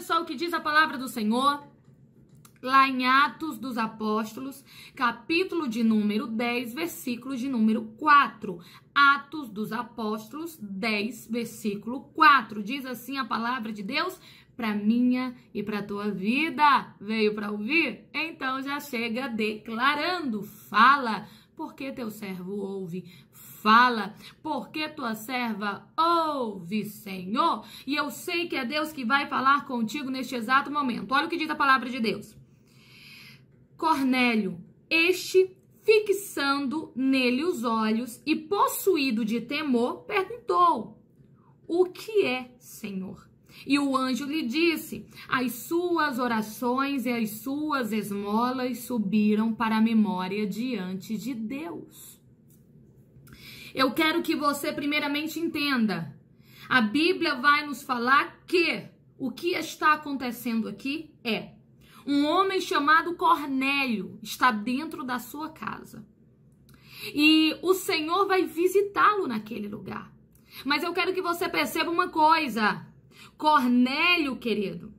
Pessoal, só o que diz a palavra do Senhor lá em Atos dos Apóstolos, capítulo de número 10, versículo de número 4. Atos dos Apóstolos 10, versículo 4. Diz assim a palavra de Deus para minha e para tua vida. Veio para ouvir? Então já chega declarando, fala, porque teu servo ouve, fala, porque tua serva ouve, Senhor. E eu sei que é Deus que vai falar contigo neste exato momento. Olha o que diz a palavra de Deus. Cornélio, este, fixando nele os olhos e possuído de temor, perguntou: O que é, Senhor? E o anjo lhe disse: As suas orações e as suas esmolas subiram para a memória diante de Deus. Eu quero que você primeiramente entenda. A Bíblia vai nos falar que o que está acontecendo aqui é um homem chamado Cornélio está dentro da sua casa. E o Senhor vai visitá-lo naquele lugar. Mas eu quero que você perceba uma coisa. Cornélio, querido,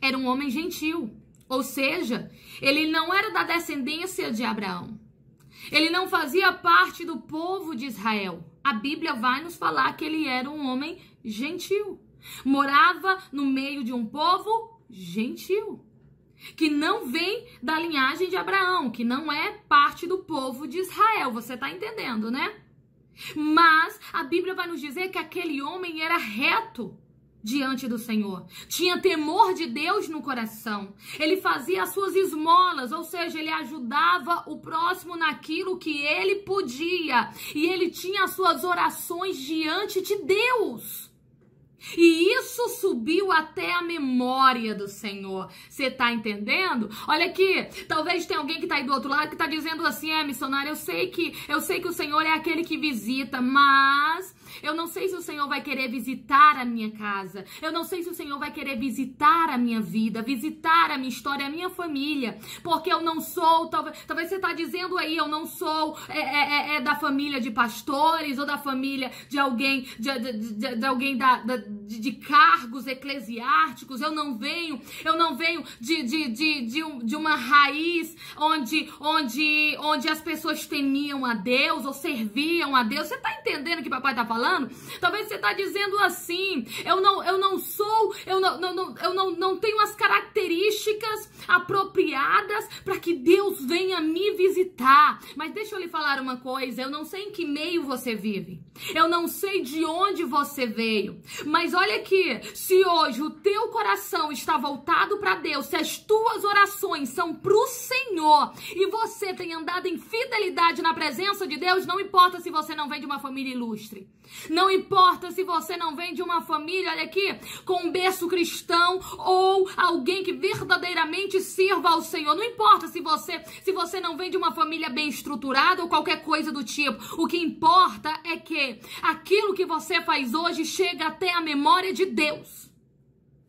era um homem gentil. Ou seja, ele não era da descendência de Abraão. Ele não fazia parte do povo de Israel. A Bíblia vai nos falar que ele era um homem gentil. Morava no meio de um povo gentil, que não vem da linhagem de Abraão, que não é parte do povo de Israel. Você está entendendo, né? Mas a Bíblia vai nos dizer que aquele homem era reto diante do Senhor, tinha temor de Deus no coração, ele fazia as suas esmolas, ou seja, ele ajudava o próximo naquilo que ele podia, e ele tinha as suas orações diante de Deus. E isso subiu até a memória do Senhor. Você tá entendendo? Olha aqui, talvez tenha alguém que tá aí do outro lado que tá dizendo assim: "É, missionário, eu sei que eu sei que o Senhor é aquele que visita, mas não sei se o Senhor vai querer visitar a minha casa. Eu não sei se o Senhor vai querer visitar a minha vida, visitar a minha história, a minha família. Porque eu não sou, talvez, talvez você está dizendo aí, eu não sou é, é, é, é, da família de pastores ou da família de alguém, de, de, de, de alguém da, da de, de cargos eclesiásticos, eu não venho, eu não venho de, de, de, de, um, de uma raiz onde, onde, onde as pessoas temiam a Deus ou serviam a Deus. Você está entendendo o que papai está falando? Talvez você está dizendo assim, eu não, eu não sou, eu não, não, não, eu não, não tenho as características apropriadas para que Deus venha me visitar. Mas deixa eu lhe falar uma coisa: eu não sei em que meio você vive, eu não sei de onde você veio, mas olha aqui, se hoje o teu coração está voltado para Deus, se as tuas orações são para o Senhor e você tem andado em fidelidade na presença de Deus, não importa se você não vem de uma família ilustre, não importa se você não vem de uma família, olha aqui, com berço cristão ou alguém que verdadeiramente realmente sirva ao Senhor. Não importa se você, se você não vem de uma família bem estruturada ou qualquer coisa do tipo. O que importa é que aquilo que você faz hoje chega até a memória de Deus.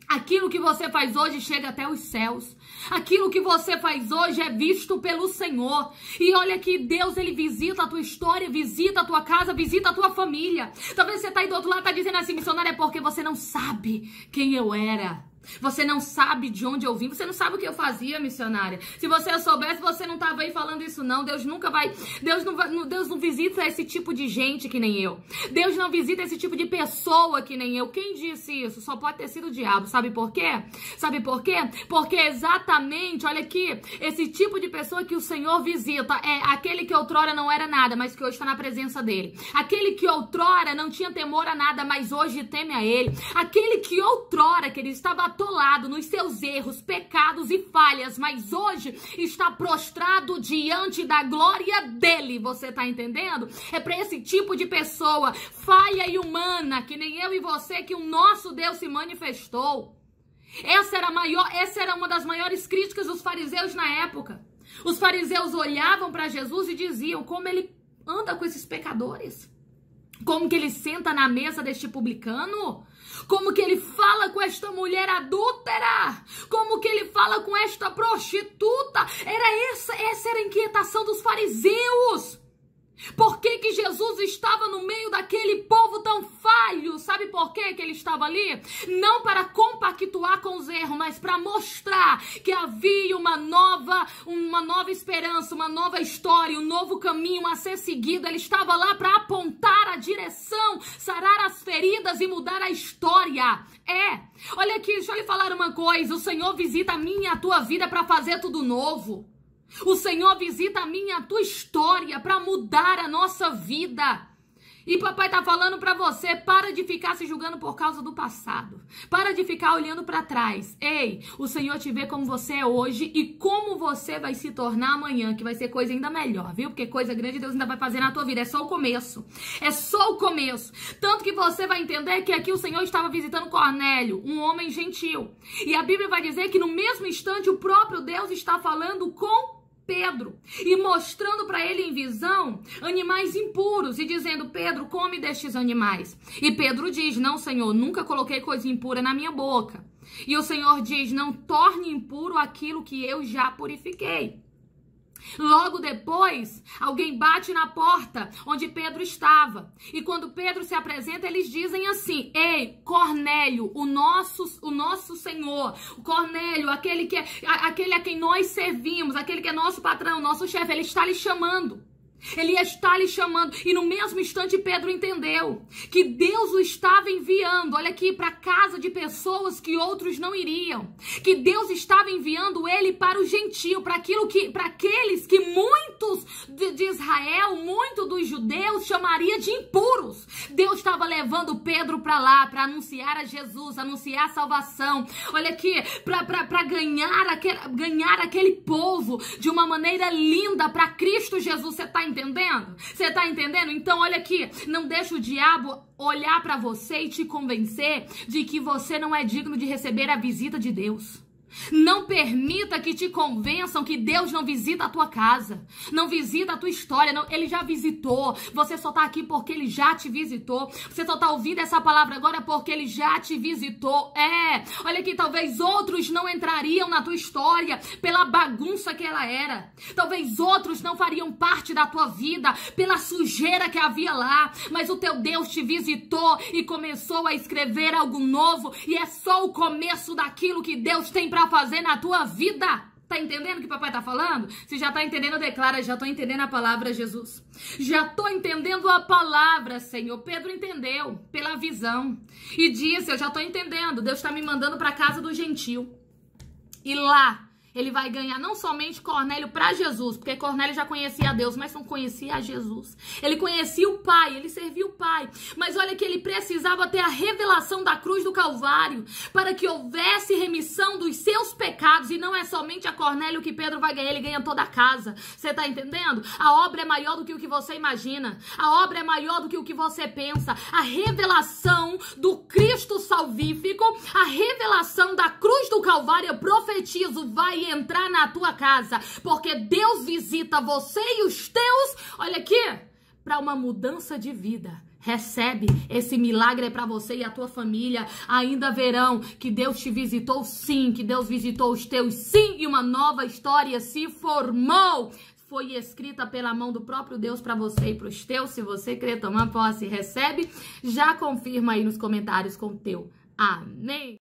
Aquilo que você faz hoje chega até os céus. Aquilo que você faz hoje é visto pelo Senhor. E olha que Deus, ele visita a tua história, visita a tua casa, visita a tua família. Talvez você esteja tá aí do outro lado, está dizendo assim, missionária, é porque você não sabe quem eu era. Você não sabe de onde eu vim, você não sabe o que eu fazia, missionária. Se você soubesse, você não estava aí falando isso não. Deus nunca vai, Deus não vai, Deus não visita esse tipo de gente que nem eu. Deus não visita esse tipo de pessoa que nem eu. Quem disse isso? Só pode ter sido o diabo. Sabe por quê? Sabe por quê? Porque exatamente, olha aqui, esse tipo de pessoa que o Senhor visita é aquele que outrora não era nada, mas que hoje está na presença dele. Aquele que outrora não tinha temor a nada, mas hoje teme a ele. Aquele que outrora, que ele estava atolado nos seus erros, pecados e falhas, mas hoje está prostrado diante da glória dele. Você tá entendendo? É para esse tipo de pessoa, falha e humana, que nem eu e você, que o nosso Deus se manifestou. Essa era, maior, essa era uma das maiores críticas dos fariseus na época. Os fariseus olhavam para Jesus e diziam como ele anda com esses pecadores. Como que ele senta na mesa deste publicano? Como que ele fala com esta mulher adúltera? Como que ele fala com esta prostituta? Era essa, essa era a inquietação dos fariseus. Por que, que Jesus estava no meio porquê que ele estava ali, não para compactuar com os erros, mas para mostrar que havia uma nova, uma nova esperança, uma nova história, um novo caminho a ser seguido. Ele estava lá para apontar a direção, sarar as feridas e mudar a história. É. Olha aqui, deixa eu lhe falar uma coisa. O Senhor visita a minha e a tua vida para fazer tudo novo. O Senhor visita a minha e a tua história para mudar a nossa vida. E papai tá falando para você, para de ficar se julgando por causa do passado. Para de ficar olhando para trás. Ei, o Senhor te vê como você é hoje e como você vai se tornar amanhã, que vai ser coisa ainda melhor, viu? Porque coisa grande Deus ainda vai fazer na tua vida, é só o começo. É só o começo. Tanto que você vai entender que aqui o Senhor estava visitando Cornélio, um homem gentil. E a Bíblia vai dizer que no mesmo instante o próprio Deus está falando com Pedro e mostrando para ele em visão animais impuros e dizendo: Pedro, come destes animais. E Pedro diz: Não, Senhor, nunca coloquei coisa impura na minha boca. E o Senhor diz: Não torne impuro aquilo que eu já purifiquei. Logo depois, alguém bate na porta onde Pedro estava. E quando Pedro se apresenta, eles dizem assim: Ei, Cornélio, o nosso, o nosso Senhor, Cornélio, aquele que é, aquele a quem nós servimos, aquele que é nosso patrão, nosso chefe, ele está lhe chamando. Ele está lhe chamando, e no mesmo instante Pedro entendeu que Deus o estava enviando, olha aqui, para casa de pessoas que outros não iriam, que Deus estava enviando ele para o gentio, para aquilo que, para aqueles que muitos de, de Israel, muito dos judeus chamaria de impuros. Deus estava levando Pedro para lá para anunciar a Jesus, anunciar a salvação, olha aqui, para ganhar, ganhar aquele povo de uma maneira linda para Cristo Jesus. Você está entendendo? Você tá entendendo? Então olha aqui, não deixa o diabo olhar para você e te convencer de que você não é digno de receber a visita de Deus. Não permita que te convençam que Deus não visita a tua casa, não visita a tua história. Não, ele já visitou. Você só está aqui porque ele já te visitou. Você só está ouvindo essa palavra agora porque ele já te visitou. É. Olha que talvez outros não entrariam na tua história pela bagunça que ela era. Talvez outros não fariam parte da tua vida pela sujeira que havia lá. Mas o teu Deus te visitou e começou a escrever algo novo. E é só o começo daquilo que Deus tem para tá fazendo na tua vida. Tá entendendo o que papai tá falando? Se já tá entendendo, declara, já tô entendendo a palavra, Jesus. Já tô entendendo a palavra, Senhor. Pedro entendeu pela visão e disse: "Eu já tô entendendo. Deus tá me mandando para casa do gentil." E lá ele vai ganhar não somente Cornélio para Jesus, porque Cornélio já conhecia Deus, mas não conhecia Jesus. Ele conhecia o Pai, ele servia o Pai. Mas olha precisava ter a revelação da cruz do Calvário para que houvesse remissão dos seus pecados. E não é somente a Cornélio que Pedro vai ganhar, ele ganha toda a casa. Você está entendendo? A obra é maior do que o que você imagina. A obra é maior do que o que você pensa. A revelação do Cristo salvífico, a revelação da cruz do Calvário, eu profetizo, vai entrar na tua casa. Porque Deus visita você e os teus. Olha aqui para uma mudança de vida. Recebe esse milagre é para você e a tua família. Ainda verão que Deus te visitou, sim, que Deus visitou os teus, sim, e uma nova história se formou. Foi escrita pela mão do próprio Deus para você e para os teus. Se você quer tomar posse, recebe. Já confirma aí nos comentários com o teu. Amém.